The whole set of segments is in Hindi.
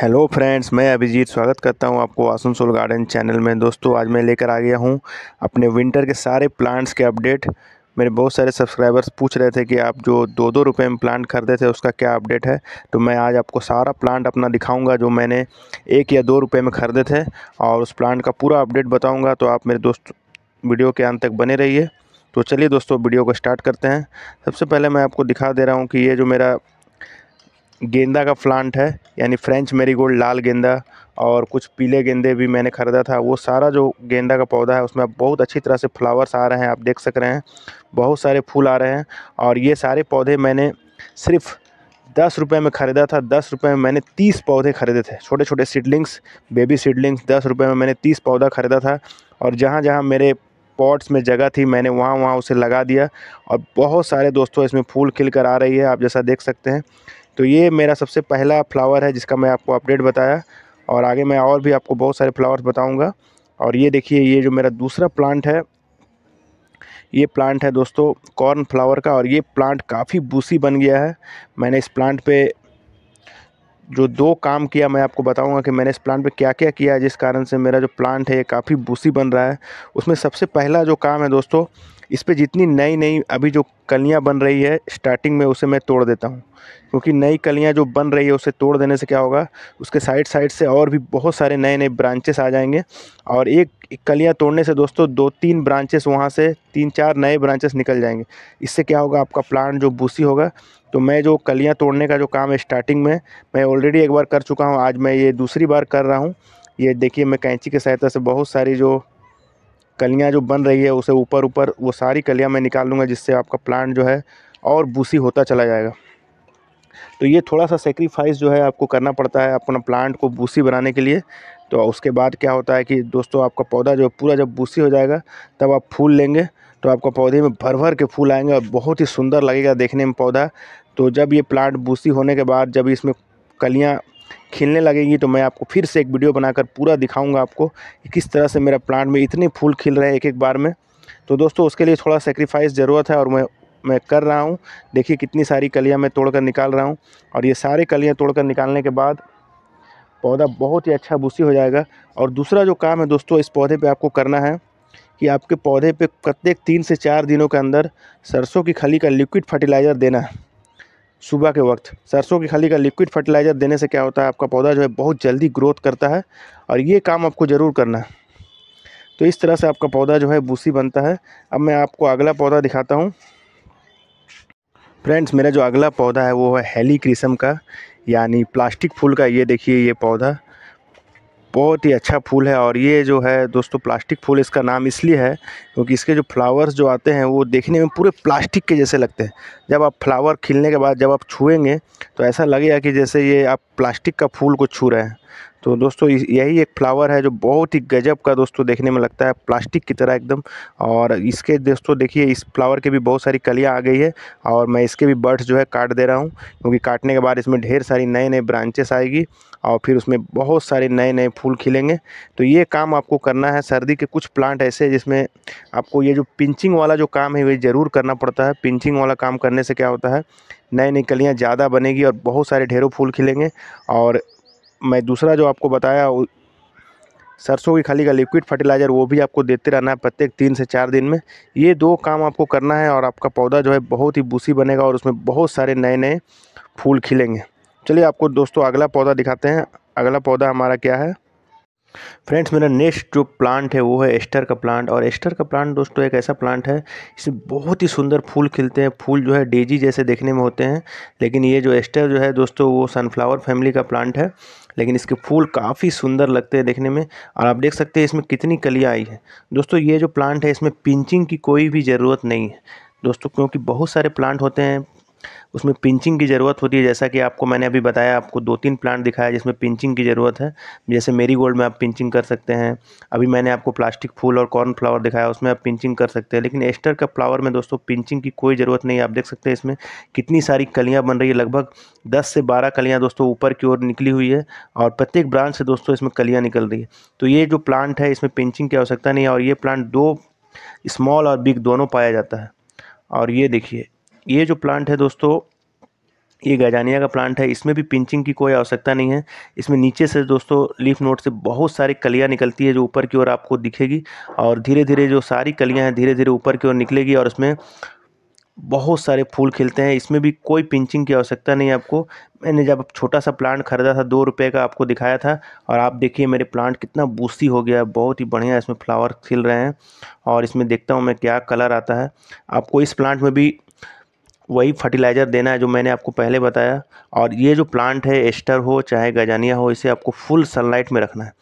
हेलो फ्रेंड्स मैं अभिजीत स्वागत करता हूं आपको आसनसोल गार्डन चैनल में दोस्तों आज मैं लेकर आ गया हूं अपने विंटर के सारे प्लांट्स के अपडेट मेरे बहुत सारे सब्सक्राइबर्स पूछ रहे थे कि आप जो दो दो रुपये में प्लांट खरीदे थे उसका क्या अपडेट है तो मैं आज आपको सारा प्लांट अपना दिखाऊंगा जो मैंने एक या दो रुपये में ख़रीदे थे और उस प्लांट का पूरा अपडेट बताऊँगा तो आप मेरे दोस्त वीडियो के अंत तक बने रहिए तो चलिए दोस्तों वीडियो को स्टार्ट करते हैं सबसे पहले मैं आपको दिखा दे रहा हूँ कि ये जो मेरा गेंदा का प्लांट है यानी फ्रेंच मेरीगोल्ड लाल गेंदा और कुछ पीले गेंदे भी मैंने ख़रीदा था वो सारा जो गेंदा का पौधा है उसमें बहुत अच्छी तरह से फ्लावर्स आ रहे हैं आप देख सक रहे हैं बहुत सारे फूल आ रहे हैं और ये सारे पौधे मैंने सिर्फ़ दस रुपये में ख़रीदा था दस रुपये में मैंने तीस पौधे ख़रीदे थे छोटे छोटे सीडलिंग्स बेबी सीडलिंग्स दस रुपये में मैंने तीस पौधा ख़रीदा था और जहाँ जहाँ मेरे पॉट्स में जगह थी मैंने वहाँ वहाँ उसे लगा दिया और बहुत सारे दोस्तों इसमें फूल खिल कर आ रही है आप जैसा देख सकते हैं तो ये मेरा सबसे पहला फ्लावर है जिसका मैं आपको अपडेट बताया और आगे मैं और भी आपको बहुत सारे फ्लावर्स बताऊँगा और ये देखिए ये जो मेरा दूसरा प्लांट है ये प्लांट है दोस्तों कॉर्न फ्लावर का और ये प्लांट काफ़ी बूसी बन गया है मैंने इस प्लांट पे जो दो काम किया मैं आपको बताऊंगा कि मैंने इस प्लांट पे क्या क्या किया जिस कारण से मेरा जो प्लांट है ये काफ़ी बूसी बन रहा है उसमें सबसे पहला जो काम है दोस्तों इस पर जितनी नई नई अभी जो कलियाँ बन रही है स्टार्टिंग में उसे मैं तोड़ देता हूँ क्योंकि नई कलियाँ जो बन रही है उसे तोड़ देने से क्या होगा उसके साइड साइड से और भी बहुत सारे नए नए ब्रांचेस आ जाएंगे और एक, कलियाँ तोड़ने से दोस्तों दो तीन ब्रांचेस वहाँ से तीन चार नए ब्रांचेस निकल जाएंगे इससे क्या होगा आपका प्लांट जो बूसी होगा तो मैं जो कलियाँ तोड़ने का जो काम है स्टार्टिंग में मैं ऑलरेडी एक बार कर चुका हूँ आज मैं ये दूसरी बार कर रहा हूँ ये देखिए मैं कैंची की सहायता से बहुत सारी जो कलियाँ जो बन रही है उसे ऊपर ऊपर वो सारी कलियाँ मैं निकाल लूँगा जिससे आपका प्लांट जो है और बूसी होता चला जाएगा तो ये थोड़ा सा सेक्रीफाइस जो है आपको करना पड़ता है अपना प्लांट को बूसी बनाने के लिए तो उसके बाद क्या होता है कि दोस्तों आपका पौधा जो पूरा जब बूसी हो जाएगा तब आप फूल लेंगे तो आपका पौधे में भर भर के फूल आएंगे और बहुत ही सुंदर लगेगा देखने में पौधा तो जब ये प्लांट बूसी होने के बाद जब इसमें कलियाँ खिलने लगेगी तो मैं आपको फिर से एक वीडियो बनाकर पूरा दिखाऊंगा आपको कि किस तरह से मेरा प्लांट में इतने फूल खिल रहे हैं एक एक बार में तो दोस्तों उसके लिए थोड़ा सेक्रीफाइस ज़रूरत है और मैं मैं कर रहा हूँ देखिए कितनी सारी कलियाँ मैं तोड़कर निकाल रहा हूँ और ये सारे कलियाँ तोड़कर निकालने के बाद पौधा बहुत ही अच्छा भूसी हो जाएगा और दूसरा जो काम है दोस्तों इस पौधे पर आपको करना है कि आपके पौधे पे प्रत्येक तीन से चार दिनों के अंदर सरसों की खली का लिक्विड फर्टिलाइज़र देना है सुबह के वक्त सरसों की खली का लिक्विड फर्टिलाइज़र देने से क्या होता है आपका पौधा जो है बहुत जल्दी ग्रोथ करता है और ये काम आपको ज़रूर करना है तो इस तरह से आपका पौधा जो है बूसी बनता है अब मैं आपको अगला पौधा दिखाता हूँ फ्रेंड्स मेरा जो अगला पौधा है वो है हेली का यानी प्लास्टिक फूल का ये देखिए ये पौधा बहुत ही अच्छा फूल है और ये जो है दोस्तों प्लास्टिक फूल इसका नाम इसलिए है क्योंकि इसके जो फ्लावर्स जो आते हैं वो देखने में पूरे प्लास्टिक के जैसे लगते हैं जब आप फ्लावर खिलने के बाद जब आप छुएंगे तो ऐसा लगेगा कि जैसे ये आप प्लास्टिक का फूल को छू रहे हैं तो दोस्तों यही एक फ्लावर है जो बहुत ही गजब का दोस्तों देखने में लगता है प्लास्टिक की तरह एकदम और इसके दोस्तों देखिए इस फ्लावर के भी बहुत सारी कलियाँ आ गई है और मैं इसके भी बर्ड्स जो है काट दे रहा हूँ क्योंकि काटने के बाद इसमें ढेर सारी नए नए ब्रांचेस आएगी और फिर उसमें बहुत सारे नए नए फूल खिलेंगे तो ये काम आपको करना है सर्दी के कुछ प्लांट ऐसे हैं जिसमें आपको ये जो पिंचिंग वाला जो काम है वे ज़रूर करना पड़ता है पिंचिंग वाला काम करने से क्या होता है नई नई कलियाँ ज़्यादा बनेगी और बहुत सारे ढेरों फूल खिलेंगे और मैं दूसरा जो आपको बताया सरसों की खाली का लिक्विड फर्टिलाइज़र वो भी आपको देते रहना है प्रत्येक तीन से चार दिन में ये दो काम आपको करना है और आपका पौधा जो है बहुत ही बूसी बनेगा और उसमें बहुत सारे नए नए फूल खिलेंगे चलिए आपको दोस्तों अगला पौधा दिखाते हैं अगला पौधा हमारा क्या है फ्रेंड्स मेरा नेक्स्ट जो प्लांट है वो है एस्टर का प्लांट और एस्टर का प्लांट दोस्तों एक ऐसा प्लांट है इसमें बहुत ही सुंदर फूल खिलते हैं फूल जो है डेजी जैसे देखने में होते हैं लेकिन ये जो एस्टर जो है दोस्तों वो सनफ्लावर फैमिली का प्लांट है लेकिन इसके फूल काफ़ी सुंदर लगते हैं देखने में और आप देख सकते हैं इसमें कितनी कलियाँ आई है दोस्तों ये जो प्लांट है इसमें पिंचिंग की कोई भी ज़रूरत नहीं है दोस्तों क्योंकि बहुत सारे प्लांट होते हैं उसमें पिंचिंग की ज़रूरत होती है जैसा कि आपको मैंने अभी बताया आपको दो तीन प्लांट दिखाया जिसमें पिंचिंग की ज़रूरत है जैसे मेरी गोल्ड में आप पिंचिंग कर सकते हैं अभी मैंने आपको प्लास्टिक फूल और कॉर्न फ्लावर दिखाया उसमें आप पिंचिंग कर सकते हैं लेकिन एस्टर का फ्लावर में दोस्तों पिंचिंग की कोई ज़रूरत नहीं आप देख सकते हैं इसमें कितनी सारी कलियाँ बन रही है लगभग दस से बारह कलियाँ दोस्तों ऊपर की ओर निकली हुई है और प्रत्येक ब्रांच से दोस्तों इसमें कलियाँ निकल रही है तो ये जो प्लांट है इसमें पिंचिंग की आवश्यकता नहीं है और ये प्लांट दो स्मॉल और बिग दोनों पाया जाता है और ये देखिए ये जो प्लांट है दोस्तों ये गजानिया का प्लांट है इसमें भी पिंचिंग की कोई आवश्यकता नहीं है इसमें नीचे से दोस्तों लीफ नोट से बहुत सारी कलियाँ निकलती है जो ऊपर की ओर आपको दिखेगी और धीरे धीरे जो सारी कलियाँ हैं धीरे धीरे ऊपर की ओर निकलेगी और इसमें बहुत सारे फूल खिलते हैं इसमें भी कोई पिंचिंग की आवश्यकता नहीं है आपको मैंने जब छोटा सा प्लांट खरीदा था दो रुपये का आपको दिखाया था और आप देखिए मेरे प्लांट कितना बूसी हो गया है बहुत ही बढ़िया इसमें फ्लावर खिल रहे हैं और इसमें देखता हूँ मैं क्या कलर आता है आपको इस प्लांट में भी वही फर्टिलाइज़र देना है जो मैंने आपको पहले बताया और ये जो प्लांट है एस्टर हो चाहे गजानिया हो इसे आपको फुल सनलाइट में रखना है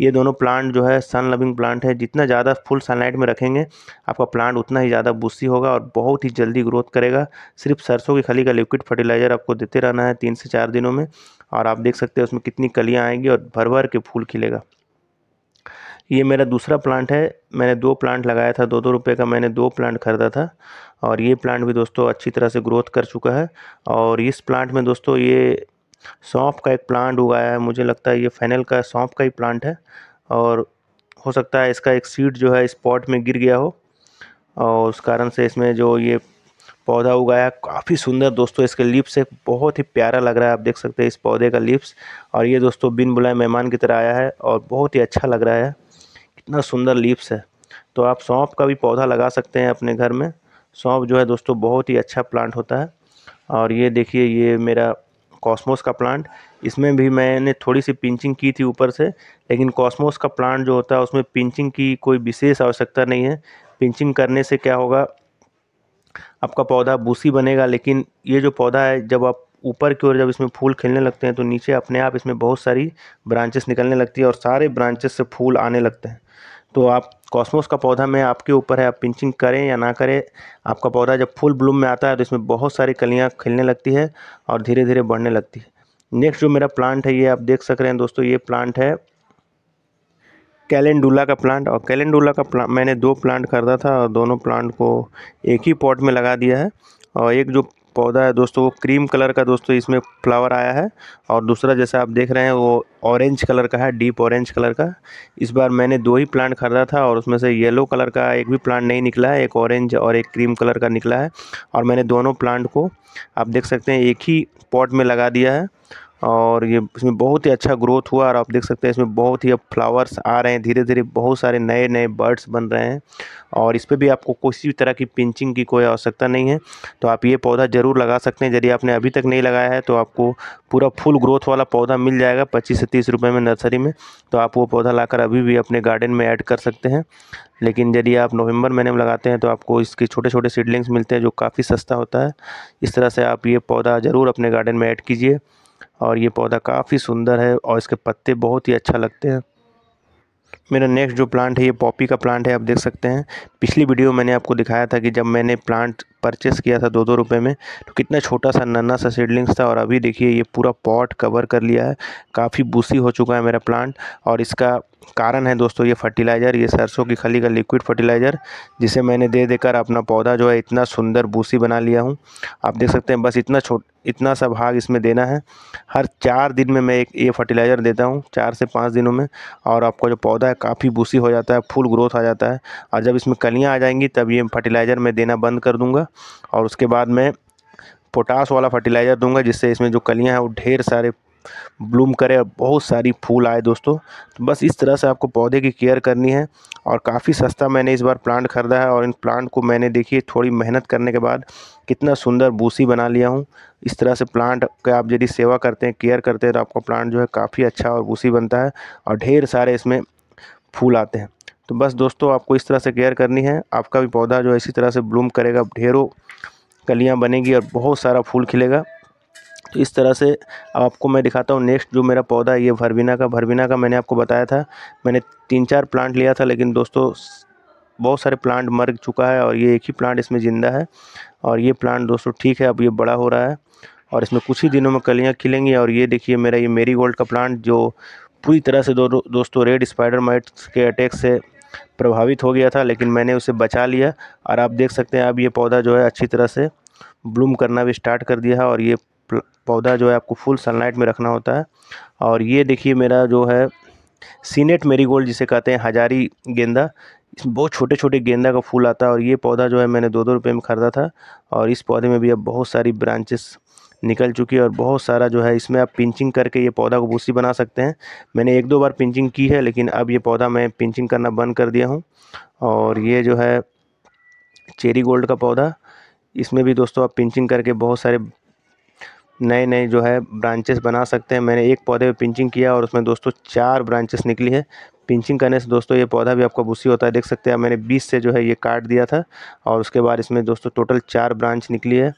ये दोनों प्लांट जो है सन लविंग प्लांट है जितना ज़्यादा फुल सनलाइट में रखेंगे आपका प्लांट उतना ही ज़्यादा बुस्सी होगा और बहुत ही जल्दी ग्रोथ करेगा सिर्फ सरसों की खली का लिक्विड फर्टिलाइज़र आपको देते रहना है तीन से चार दिनों में और आप देख सकते हैं उसमें कितनी कलियाँ आएँगी और भर भर के फूल खिलेगा ये मेरा दूसरा प्लांट है मैंने दो प्लांट लगाया था दो दो रुपये का मैंने दो प्लांट ख़रीदा था और ये प्लांट भी दोस्तों अच्छी तरह से ग्रोथ कर चुका है और इस प्लांट में दोस्तों ये सौंफ का एक प्लांट उगाया है मुझे लगता है ये फैनल का सौंफ का ही प्लांट है और हो सकता है इसका एक सीड जो है स्पॉट में गिर गया हो और उस कारण से इसमें जो ये पौधा उगाया काफ़ी सुंदर दोस्तों इसके लिप्स से बहुत ही प्यारा लग रहा है आप देख सकते हैं इस पौधे का लिप्स और ये दोस्तों बिन बुलाए मेहमान की तरह आया है और बहुत ही अच्छा लग रहा है इतना सुंदर लीव्स है तो आप सौंफ का भी पौधा लगा सकते हैं अपने घर में सौंफ जो है दोस्तों बहुत ही अच्छा प्लांट होता है और ये देखिए ये मेरा कॉस्मोस का प्लांट इसमें भी मैंने थोड़ी सी पिंचिंग की थी ऊपर से लेकिन कॉस्मोस का प्लांट जो होता है उसमें पिंचिंग की कोई विशेष आवश्यकता नहीं है पिंचिंग करने से क्या होगा आपका पौधा बूसी बनेगा लेकिन ये जो पौधा है जब आप ऊपर की ओर जब इसमें फूल खिलने लगते हैं तो नीचे अपने आप इसमें बहुत सारी ब्रांचेस निकलने लगती है और सारे ब्रांचेस से फूल आने लगते हैं तो आप कॉस्मोस का पौधा में आपके ऊपर है आप पिंचिंग करें या ना करें आपका पौधा जब फुल ब्लूम में आता है तो इसमें बहुत सारी कलियाँ खिलने लगती है और धीरे धीरे बढ़ने लगती है नेक्स्ट जो मेरा प्लांट है ये आप देख सक रहे हैं दोस्तों ये प्लांट है कैलेंडूला का प्लांट और कैलेंडूला का प्लांट मैंने दो प्लांट खरीदा था और दोनों प्लांट को एक ही पॉट में लगा दिया है और एक जो पौधा है दोस्तों वो क्रीम कलर का दोस्तों इसमें फ्लावर आया है और दूसरा जैसा आप देख रहे हैं वो ऑरेंज कलर का है डीप ऑरेंज कलर का इस बार मैंने दो ही प्लांट खरीदा था और उसमें से येलो कलर का एक भी प्लांट नहीं निकला है एक ऑरेंज और एक क्रीम कलर का निकला है और मैंने दोनों प्लांट को आप देख सकते हैं एक ही पॉट में लगा दिया है और ये इसमें बहुत ही अच्छा ग्रोथ हुआ और आप देख सकते हैं इसमें बहुत ही अब फ्लावर्स आ रहे हैं धीरे धीरे बहुत सारे नए नए बर्ड्स बन रहे हैं और इस पर भी आपको किसी भी तरह की पिंचिंग की कोई आवश्यकता नहीं है तो आप ये पौधा ज़रूर लगा सकते हैं यदि आपने अभी तक नहीं लगाया है तो आपको पूरा फुल ग्रोथ वाला पौधा मिल जाएगा पच्चीस से तीस रुपये में नर्सरी में तो आप वो पौधा लाकर अभी भी अपने गार्डन में ऐड कर सकते हैं लेकिन यदि आप नवंबर महीने में लगाते हैं तो आपको इसके छोटे छोटे सीडलिंग्स मिलते हैं जो काफ़ी सस्ता होता है इस तरह से आप ये पौधा ज़रूर अपने गार्डन में ऐड कीजिए और ये पौधा काफ़ी सुंदर है और इसके पत्ते बहुत ही अच्छा लगते हैं मेरा नेक्स्ट जो प्लांट है ये पॉपी का प्लांट है आप देख सकते हैं पिछली वीडियो मैंने आपको दिखाया था कि जब मैंने प्लांट परचेस किया था दो दो रुपये में तो कितना छोटा सा नन्ना सा सीडलिंग्स था और अभी देखिए ये पूरा पॉट कवर कर लिया है काफ़ी बूसी हो चुका है मेरा प्लांट और इसका कारण है दोस्तों ये फर्टिलाइज़र ये सरसों की खली का लिक्विड फर्टिलाइज़र जिसे मैंने दे देकर अपना पौधा जो है इतना सुंदर बूसी बना लिया हूँ आप देख सकते हैं बस इतना छोट इतना सा भाग इसमें देना है हर चार दिन में मैं एक ये फर्टिलाइज़र देता हूँ चार से पाँच दिनों में और आपका जो पौधा है काफ़ी बूसी हो जाता है फुल ग्रोथ आ जाता है और जब इसमें कलियाँ आ जाएंगी तब ये फर्टिलाइज़र मैं देना बंद कर दूँगा और उसके बाद मैं पोटास वाला फर्टिलाइज़र दूंगा जिससे इसमें जो कलियां हैं वो ढेर सारे ब्लूम करे और बहुत सारी फूल आए दोस्तों तो बस इस तरह से आपको पौधे की केयर करनी है और काफ़ी सस्ता मैंने इस बार प्लांट खरीदा है और इन प्लांट को मैंने देखिए थोड़ी मेहनत करने के बाद कितना सुंदर बूसी बना लिया हूँ इस तरह से प्लांट का आप यदि सेवा करते हैं केयर करते हैं तो आपका प्लांट जो है काफ़ी अच्छा और बूसी बनता है और ढेर सारे इसमें फूल आते हैं तो बस दोस्तों आपको इस तरह से केयर करनी है आपका भी पौधा जो है इसी तरह से ब्लूम करेगा ढेरों कलियाँ बनेगी और बहुत सारा फूल खिलेगा तो इस तरह से अब आपको मैं दिखाता हूँ नेक्स्ट जो मेरा पौधा है ये भरबीना का भरबीना का मैंने आपको बताया था मैंने तीन चार प्लांट लिया था लेकिन दोस्तों बहुत सारे प्लांट मर चुका है और ये एक ही प्लांट इसमें ज़िंदा है और ये प्लांट दोस्तों ठीक है अब ये बड़ा हो रहा है और इसमें कुछ ही दिनों में कलियाँ खिलेंगी और ये देखिए मेरा ये मेरी का प्लांट जो पूरी तरह से दो दोस्तों रेड स्पाइडर माइट्स के अटैक से प्रभावित हो गया था लेकिन मैंने उसे बचा लिया और आप देख सकते हैं अब ये पौधा जो है अच्छी तरह से ब्लूम करना भी स्टार्ट कर दिया है और ये पौधा जो है आपको फुल सनलाइट में रखना होता है और ये देखिए मेरा जो है सीनेट मेरीगोल्ड जिसे कहते हैं हजारी गेंदा बहुत छोटे छोटे गेंदा का फूल आता है और ये पौधा जो है मैंने दो दो रुपये में ख़रीदा था और इस पौधे में भी अब बहुत सारी ब्रांचेस निकल चुकी है और बहुत सारा जो है इसमें आप पिंचिंग करके ये पौधा को भूसी बना सकते हैं मैंने एक दो बार पिंचिंग की है लेकिन अब ये पौधा मैं पिंचिंग करना बंद कर दिया हूँ और ये जो है चेरी गोल्ड का पौधा इसमें भी दोस्तों आप पिंचिंग करके बहुत सारे नए नए जो है ब्रांचेस बना सकते हैं मैंने एक पौधे पे पिंचिंग किया और उसमें दोस्तों चार ब्रांचेस निकली है पिंचिंग करने से दोस्तों ये पौधा भी आपका बुसी होता है देख सकते हैं मैंने बीस से जो है ये काट दिया था और उसके बाद इसमें दोस्तों टोटल चार ब्रांच निकली है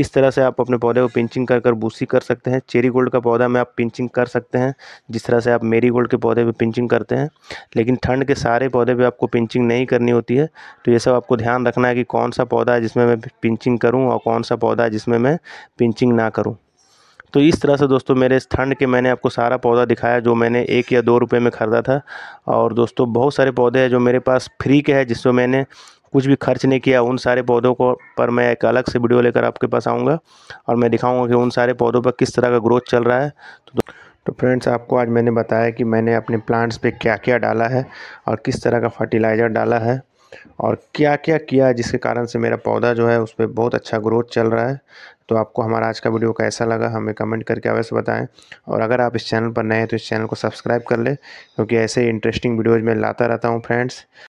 इस तरह से आप अपने पौधे को पिंचिंग कर कर बूसी कर सकते हैं चेरी गोल्ड का पौधा में आप पिंचिंग कर सकते हैं जिस तरह से आप मेरी गोल्ड के पौधे पे पिंचिंग करते हैं लेकिन ठंड के सारे पौधे पे आपको पिंचिंग नहीं करनी होती है तो ये सब आपको ध्यान रखना है कि कौन सा पौधा है जिसमें मैं पिंचिंग करूँ और कौन सा पौधा है जिसमें मैं पिंचिंग ना करूँ तो इस तरह से दोस्तों मेरे इस ठंड के मैंने आपको सारा पौधा दिखाया जो मैंने एक या दो रुपये में ख़रीदा था और दोस्तों बहुत सारे पौधे हैं जो मेरे पास फ्री के हैं जिसको मैंने कुछ भी खर्च नहीं किया उन सारे पौधों को पर मैं एक अलग से वीडियो लेकर आपके पास आऊँगा और मैं दिखाऊँगा कि उन सारे पौधों पर किस तरह का ग्रोथ चल रहा है तो तो फ्रेंड्स आपको आज मैंने बताया कि मैंने अपने प्लांट्स पे क्या क्या डाला है और किस तरह का फर्टिलाइज़र डाला है और क्या क्या किया है जिसके कारण से मेरा पौधा जो है उस पर बहुत अच्छा ग्रोथ चल रहा है तो आपको हमारा आज का वीडियो कैसा लगा हमें कमेंट करके अवश्य बताएं और अगर आप इस चैनल पर नए हैं तो इस चैनल को सब्सक्राइब कर लें क्योंकि ऐसे इंटरेस्टिंग वीडियोज़ मैं लाता रहता हूँ फ्रेंड्स